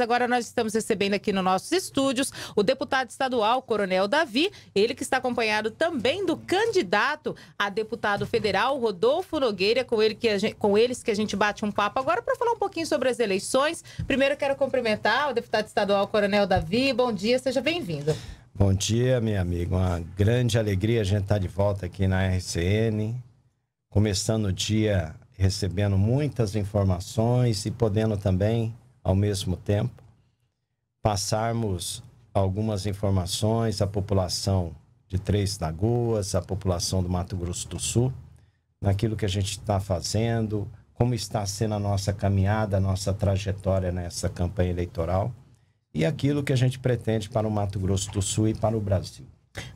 Agora nós estamos recebendo aqui nos nossos estúdios o deputado estadual, Coronel Davi, ele que está acompanhado também do candidato a deputado federal, Rodolfo Nogueira, com, ele que gente, com eles que a gente bate um papo agora para falar um pouquinho sobre as eleições. Primeiro quero cumprimentar o deputado estadual, Coronel Davi. Bom dia, seja bem-vindo. Bom dia, meu amigo Uma grande alegria a gente estar tá de volta aqui na RCN, começando o dia recebendo muitas informações e podendo também ao mesmo tempo, passarmos algumas informações à população de Três Lagoas, à população do Mato Grosso do Sul, naquilo que a gente está fazendo, como está sendo a nossa caminhada, a nossa trajetória nessa campanha eleitoral e aquilo que a gente pretende para o Mato Grosso do Sul e para o Brasil.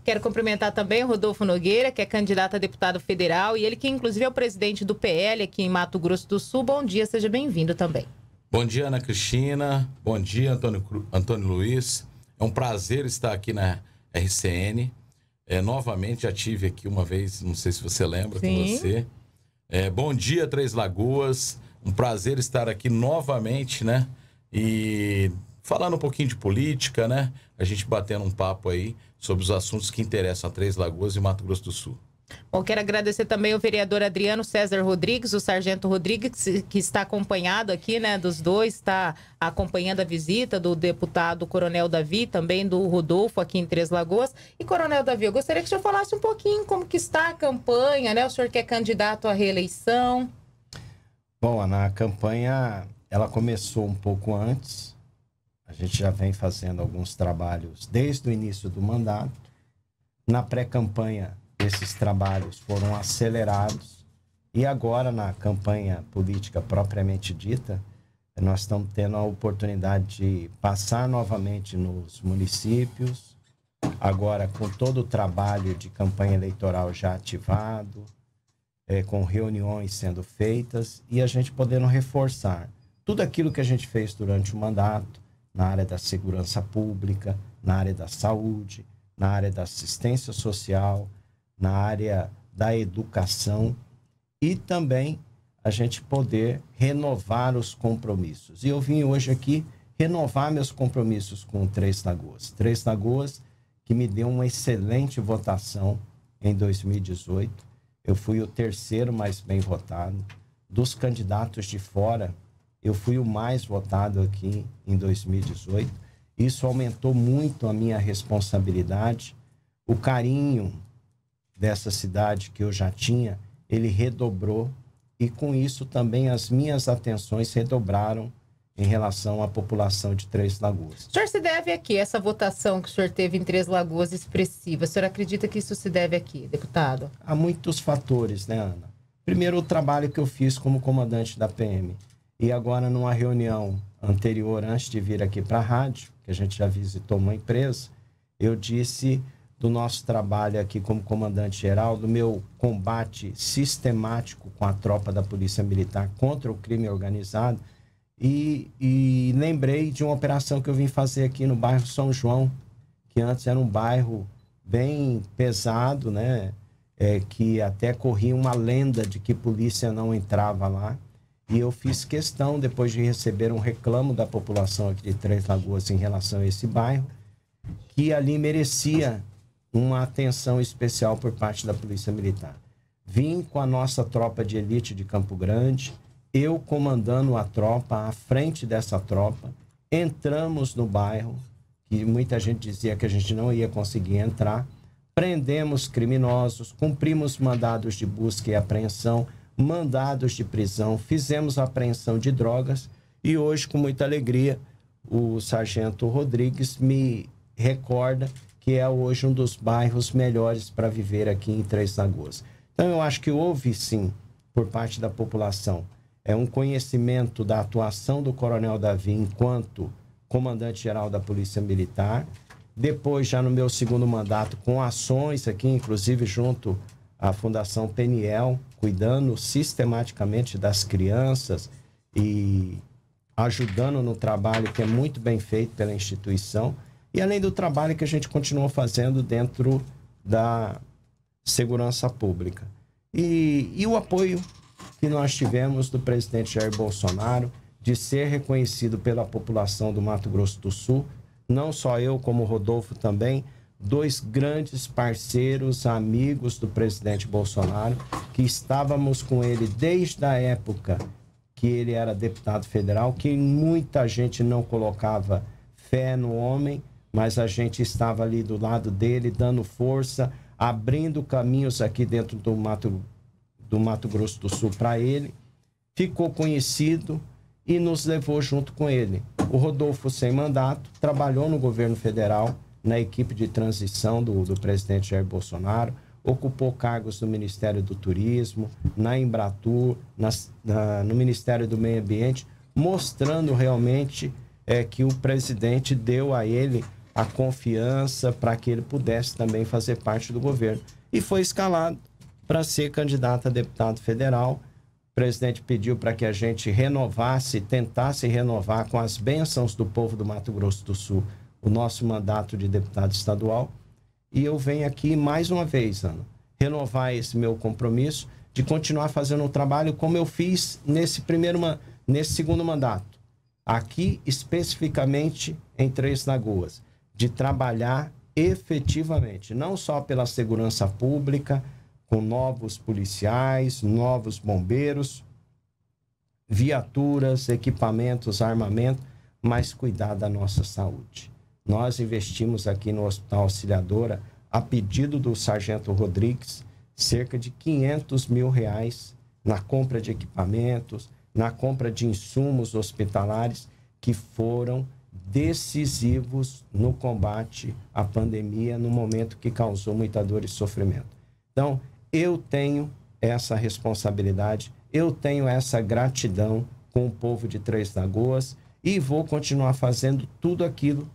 Quero cumprimentar também o Rodolfo Nogueira, que é candidato a deputado federal e ele que inclusive é o presidente do PL aqui em Mato Grosso do Sul. Bom dia, seja bem-vindo também. Bom dia, Ana Cristina. Bom dia, Antônio, Antônio Luiz. É um prazer estar aqui na RCN. É, novamente, já tive aqui uma vez, não sei se você lembra, Sim. com você. É, bom dia, Três Lagoas. Um prazer estar aqui novamente, né? E falando um pouquinho de política, né? A gente batendo um papo aí sobre os assuntos que interessam a Três Lagoas e Mato Grosso do Sul. Bom, quero agradecer também o vereador Adriano César Rodrigues, o sargento Rodrigues, que está acompanhado aqui, né, dos dois, está acompanhando a visita do deputado Coronel Davi, também do Rodolfo aqui em Três Lagoas. E, Coronel Davi, eu gostaria que o senhor falasse um pouquinho como que está a campanha, né, o senhor que é candidato à reeleição. Bom, Ana, a campanha, ela começou um pouco antes, a gente já vem fazendo alguns trabalhos desde o início do mandato, na pré-campanha esses trabalhos foram acelerados e agora na campanha política propriamente dita, nós estamos tendo a oportunidade de passar novamente nos municípios, agora com todo o trabalho de campanha eleitoral já ativado, é, com reuniões sendo feitas e a gente podendo reforçar tudo aquilo que a gente fez durante o mandato na área da segurança pública, na área da saúde, na área da assistência social, na área da educação e também a gente poder renovar os compromissos. E eu vim hoje aqui renovar meus compromissos com o Três Lagoas. Três Lagoas que me deu uma excelente votação em 2018. Eu fui o terceiro mais bem votado. Dos candidatos de fora, eu fui o mais votado aqui em 2018. Isso aumentou muito a minha responsabilidade, o carinho dessa cidade que eu já tinha, ele redobrou e com isso também as minhas atenções redobraram em relação à população de Três Lagoas. O senhor se deve a Essa votação que o senhor teve em Três Lagoas expressiva, o senhor acredita que isso se deve aqui, deputado? Há muitos fatores, né, Ana? Primeiro, o trabalho que eu fiz como comandante da PM. E agora, numa reunião anterior, antes de vir aqui para a rádio, que a gente já visitou uma empresa, eu disse do nosso trabalho aqui como comandante-geral, do meu combate sistemático com a tropa da Polícia Militar contra o crime organizado. E, e, lembrei de uma operação que eu vim fazer aqui no bairro São João, que antes era um bairro bem pesado, né? É, que até corria uma lenda de que polícia não entrava lá. E eu fiz questão, depois de receber um reclamo da população aqui de Três Lagoas em relação a esse bairro, que ali merecia uma atenção especial por parte da Polícia Militar. Vim com a nossa tropa de elite de Campo Grande, eu comandando a tropa, à frente dessa tropa, entramos no bairro, que muita gente dizia que a gente não ia conseguir entrar, prendemos criminosos, cumprimos mandados de busca e apreensão, mandados de prisão, fizemos apreensão de drogas e hoje, com muita alegria, o sargento Rodrigues me recorda que é hoje um dos bairros melhores para viver aqui em Três Lagoas. Então, eu acho que houve sim, por parte da população, é um conhecimento da atuação do Coronel Davi enquanto comandante-geral da Polícia Militar. Depois, já no meu segundo mandato, com ações aqui, inclusive junto à Fundação Peniel, cuidando sistematicamente das crianças e ajudando no trabalho que é muito bem feito pela instituição. E além do trabalho que a gente continua fazendo dentro da segurança pública. E, e o apoio que nós tivemos do presidente Jair Bolsonaro de ser reconhecido pela população do Mato Grosso do Sul, não só eu, como o Rodolfo também, dois grandes parceiros, amigos do presidente Bolsonaro, que estávamos com ele desde a época que ele era deputado federal, que muita gente não colocava fé no homem, mas a gente estava ali do lado dele, dando força, abrindo caminhos aqui dentro do Mato, do Mato Grosso do Sul para ele. Ficou conhecido e nos levou junto com ele. O Rodolfo, sem mandato, trabalhou no governo federal, na equipe de transição do, do presidente Jair Bolsonaro, ocupou cargos no Ministério do Turismo, na Embratur, na, na, no Ministério do Meio Ambiente, mostrando realmente é, que o presidente deu a ele a confiança para que ele pudesse também fazer parte do governo. E foi escalado para ser candidato a deputado federal. O presidente pediu para que a gente renovasse, tentasse renovar com as bênçãos do povo do Mato Grosso do Sul o nosso mandato de deputado estadual. E eu venho aqui mais uma vez, Ana, renovar esse meu compromisso de continuar fazendo o trabalho como eu fiz nesse primeiro nesse segundo mandato, aqui especificamente em Três Lagoas de trabalhar efetivamente, não só pela segurança pública, com novos policiais, novos bombeiros, viaturas, equipamentos, armamento, mas cuidar da nossa saúde. Nós investimos aqui no Hospital Auxiliadora, a pedido do Sargento Rodrigues, cerca de 500 mil reais na compra de equipamentos, na compra de insumos hospitalares que foram decisivos no combate à pandemia, no momento que causou muita dor e sofrimento. Então, eu tenho essa responsabilidade, eu tenho essa gratidão com o povo de Três Lagoas e vou continuar fazendo tudo aquilo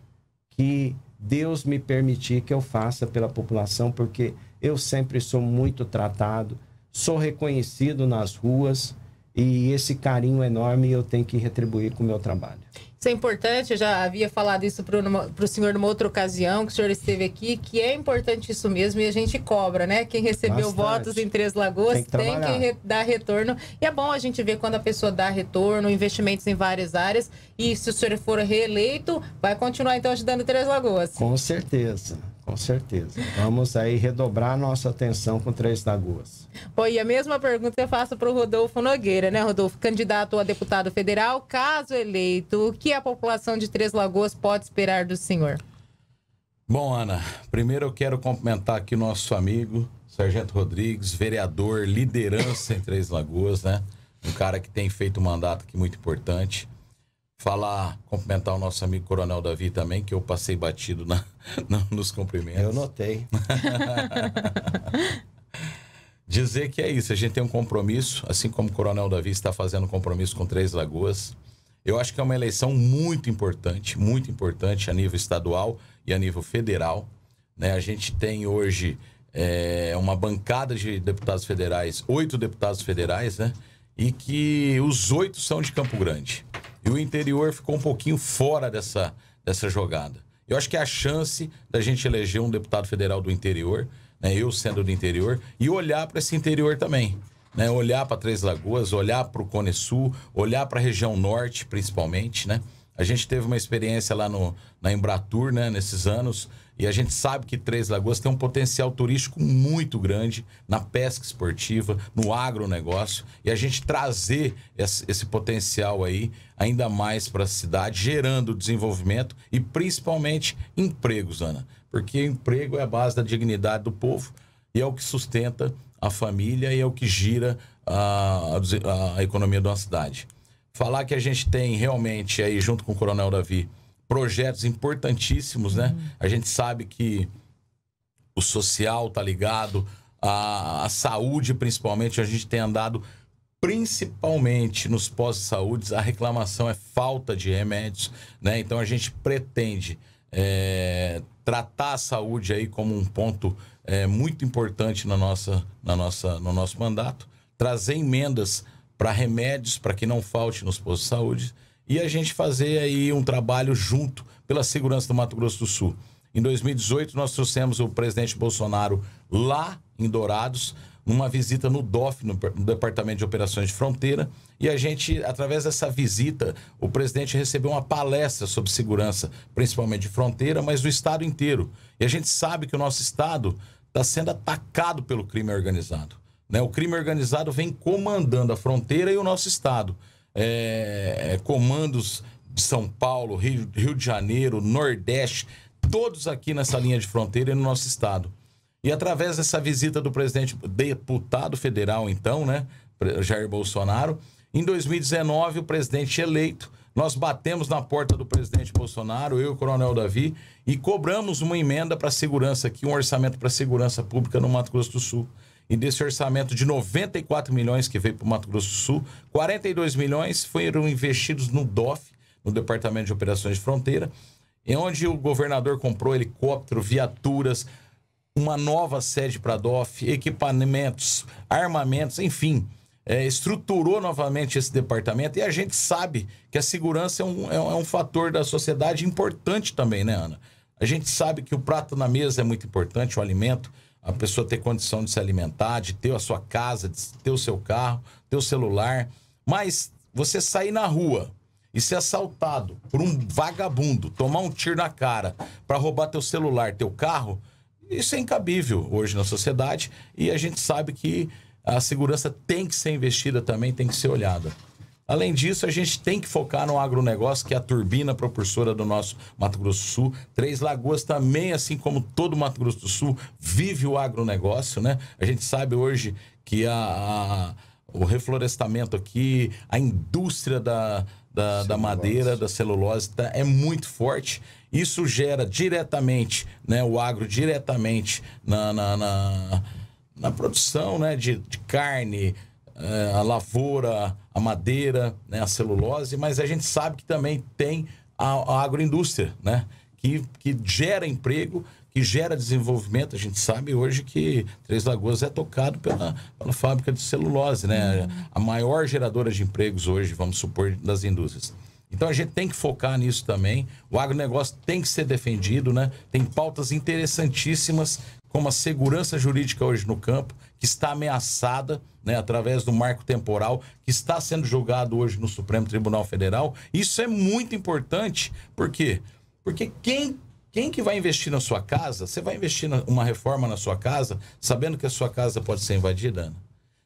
que Deus me permitir que eu faça pela população, porque eu sempre sou muito tratado, sou reconhecido nas ruas, e esse carinho enorme eu tenho que retribuir com o meu trabalho. Isso é importante, eu já havia falado isso para o senhor numa outra ocasião, que o senhor esteve aqui, que é importante isso mesmo e a gente cobra, né? Quem recebeu Bastante. votos em Três Lagoas tem que, tem que dar retorno. E é bom a gente ver quando a pessoa dá retorno, investimentos em várias áreas. E se o senhor for reeleito, vai continuar então ajudando Três Lagoas. Com certeza. Com certeza. Vamos aí redobrar nossa atenção com Três Lagoas. Bom, e a mesma pergunta eu faço para o Rodolfo Nogueira, né, Rodolfo? Candidato a deputado federal, caso eleito, o que a população de Três Lagoas pode esperar do senhor? Bom, Ana, primeiro eu quero cumprimentar aqui nosso amigo, Sargento Rodrigues, vereador, liderança em Três Lagoas, né? Um cara que tem feito um mandato aqui muito importante falar, cumprimentar o nosso amigo Coronel Davi também, que eu passei batido na, na nos cumprimentos. Eu notei. Dizer que é isso, a gente tem um compromisso, assim como o Coronel Davi está fazendo compromisso com Três Lagoas. Eu acho que é uma eleição muito importante, muito importante a nível estadual e a nível federal. Né? A gente tem hoje é, uma bancada de deputados federais, oito deputados federais, né? E que os oito são de Campo Grande. E o interior ficou um pouquinho fora dessa, dessa jogada. Eu acho que é a chance da gente eleger um deputado federal do interior, né, eu sendo do interior, e olhar para esse interior também. Né, olhar para Três Lagoas, olhar para o Cone Sul, olhar para a região norte, principalmente, né? A gente teve uma experiência lá no, na Embratur, né, nesses anos, e a gente sabe que Três Lagoas tem um potencial turístico muito grande na pesca esportiva, no agronegócio, e a gente trazer esse, esse potencial aí ainda mais para a cidade, gerando desenvolvimento e principalmente empregos, Ana, porque emprego é a base da dignidade do povo e é o que sustenta a família e é o que gira a, a, a economia de uma cidade falar que a gente tem realmente aí, junto com o Coronel Davi, projetos importantíssimos, né? Uhum. A gente sabe que o social tá ligado, a, a saúde principalmente, a gente tem andado principalmente nos pós-saúde, a reclamação é falta de remédios, né? Então a gente pretende é, tratar a saúde aí como um ponto é, muito importante na nossa, na nossa, no nosso mandato, trazer emendas para remédios, para que não falte nos postos de saúde, e a gente fazer aí um trabalho junto pela segurança do Mato Grosso do Sul. Em 2018, nós trouxemos o presidente Bolsonaro lá em Dourados, numa visita no DOF, no Departamento de Operações de Fronteira, e a gente, através dessa visita, o presidente recebeu uma palestra sobre segurança, principalmente de fronteira, mas do estado inteiro. E a gente sabe que o nosso estado está sendo atacado pelo crime organizado. Né? O crime organizado vem comandando a fronteira e o nosso estado. É, é, comandos de São Paulo, Rio, Rio de Janeiro, Nordeste, todos aqui nessa linha de fronteira e no nosso estado. E através dessa visita do presidente deputado federal, então, né, Jair Bolsonaro, em 2019, o presidente eleito, nós batemos na porta do presidente Bolsonaro, eu e o Coronel Davi, e cobramos uma emenda para segurança aqui, um orçamento para segurança pública no Mato Grosso do Sul. E desse orçamento de 94 milhões que veio para o Mato Grosso do Sul, 42 milhões foram investidos no DOF, no Departamento de Operações de Fronteira, em onde o governador comprou helicóptero, viaturas, uma nova sede para a DOF, equipamentos, armamentos, enfim. É, estruturou novamente esse departamento e a gente sabe que a segurança é um, é, um, é um fator da sociedade importante também, né, Ana? A gente sabe que o prato na mesa é muito importante, o alimento, a pessoa ter condição de se alimentar, de ter a sua casa, de ter o seu carro, ter o celular. Mas você sair na rua e ser assaltado por um vagabundo, tomar um tiro na cara para roubar teu celular, teu carro, isso é incabível hoje na sociedade e a gente sabe que a segurança tem que ser investida também, tem que ser olhada. Além disso, a gente tem que focar no agronegócio, que é a turbina propulsora do nosso Mato Grosso do Sul. Três Lagoas também, assim como todo Mato Grosso do Sul, vive o agronegócio, né? A gente sabe hoje que a, a o reflorestamento aqui, a indústria da, da, da, madeira, da celulose, tá, é muito forte. Isso gera diretamente, né, o agro diretamente na, na, na, na produção né, de, de carne, eh, a lavoura, a madeira, né, a celulose, mas a gente sabe que também tem a, a agroindústria, né? Que, que gera emprego, que gera desenvolvimento. A gente sabe hoje que Três Lagoas é tocado pela, pela fábrica de celulose, né? Uhum. A maior geradora de empregos hoje, vamos supor, das indústrias. Então a gente tem que focar nisso também. O agronegócio tem que ser defendido, né? Tem pautas interessantíssimas, como a segurança jurídica hoje no campo, que está ameaçada né, através do marco temporal, que está sendo julgado hoje no Supremo Tribunal Federal. Isso é muito importante, por quê? Porque quem quem que vai investir na sua casa? Você vai investir numa reforma na sua casa, sabendo que a sua casa pode ser invadida, Ana?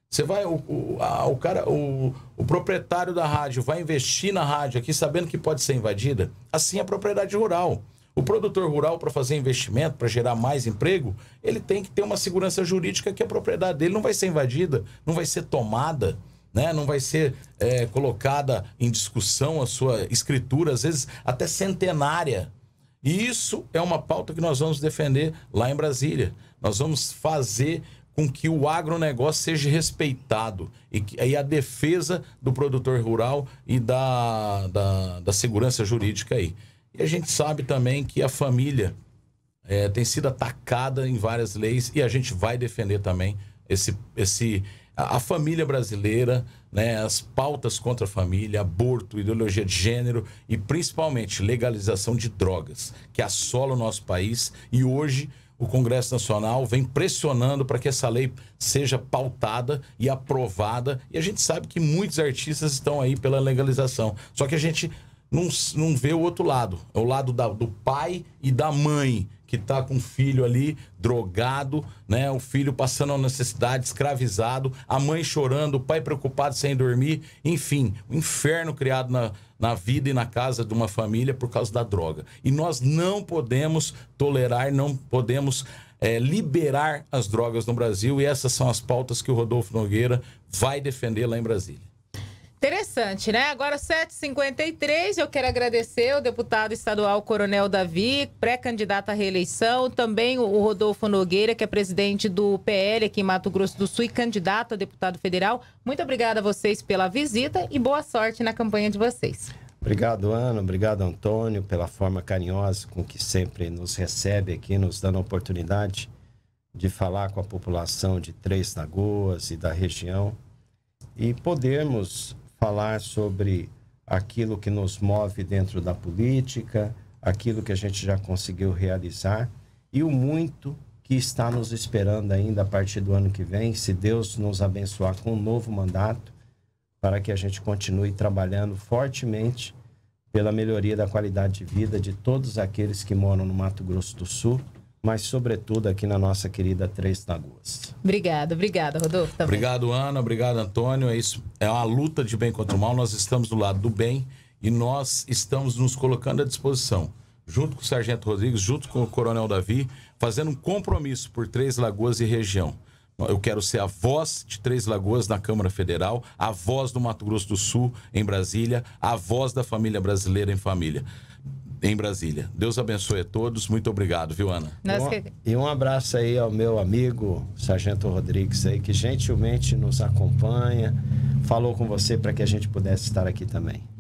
Você vai, o, o, a, o cara, o, o, proprietário da rádio vai investir na rádio aqui sabendo que pode ser invadida? Assim é a propriedade rural. O produtor rural, para fazer investimento, para gerar mais emprego, ele tem que ter uma segurança jurídica que a propriedade dele não vai ser invadida, não vai ser tomada, né? não vai ser é, colocada em discussão a sua escritura, às vezes até centenária. E isso é uma pauta que nós vamos defender lá em Brasília. Nós vamos fazer com que o agronegócio seja respeitado e, que, e a defesa do produtor rural e da, da, da, segurança jurídica aí. E a gente sabe também que a família é, tem sido atacada em várias leis e a gente vai defender também esse, esse a, a família brasileira, né, as pautas contra a família, aborto, ideologia de gênero e principalmente legalização de drogas que assola o nosso país e hoje o Congresso Nacional vem pressionando para que essa lei seja pautada e aprovada. E a gente sabe que muitos artistas estão aí pela legalização. Só que a gente não, não vê o outro lado. É o lado da, do pai e da mãe que tá com o filho ali drogado, né? O filho passando a necessidade, escravizado, a mãe chorando, o pai preocupado sem dormir, enfim, o um inferno criado na, na vida e na casa de uma família por causa da droga. E nós não podemos tolerar, não podemos é, liberar as drogas no Brasil e essas são as pautas que o Rodolfo Nogueira vai defender lá em Brasília. Interessante, né? Agora, 7h53, eu quero agradecer o deputado estadual Coronel Davi, pré-candidato à reeleição, também o Rodolfo Nogueira, que é presidente do PL aqui em Mato Grosso do Sul e candidato a deputado federal. Muito obrigada a vocês pela visita e boa sorte na campanha de vocês. Obrigado, Ana. Obrigado, Antônio, pela forma carinhosa com que sempre nos recebe aqui, nos dando a oportunidade de falar com a população de Três Lagoas e da região e podermos falar sobre aquilo que nos move dentro da política, aquilo que a gente já conseguiu realizar e o muito que está nos esperando ainda a partir do ano que vem, se Deus nos abençoar com um novo mandato, para que a gente continue trabalhando fortemente pela melhoria da qualidade de vida de todos aqueles que moram no Mato Grosso do Sul mas sobretudo aqui na nossa querida Três Lagoas. Obrigado, obrigado, Rodolfo. Também. Obrigado, Ana, obrigado, Antônio. É isso, é uma luta de bem contra o mal. Nós estamos do lado do bem e nós estamos nos colocando à disposição, junto com o Sargento Rodrigues, junto com o Coronel Davi, fazendo um compromisso por Três Lagoas e região. Eu quero ser a voz de Três Lagoas na Câmara Federal, a voz do Mato Grosso do Sul em Brasília, a voz da família brasileira em família em Brasília. Deus abençoe a todos. Muito obrigado, viu, Ana? e um abraço aí ao meu amigo Sargento Rodrigues aí, que gentilmente nos acompanha, falou com você para que a gente pudesse estar aqui também.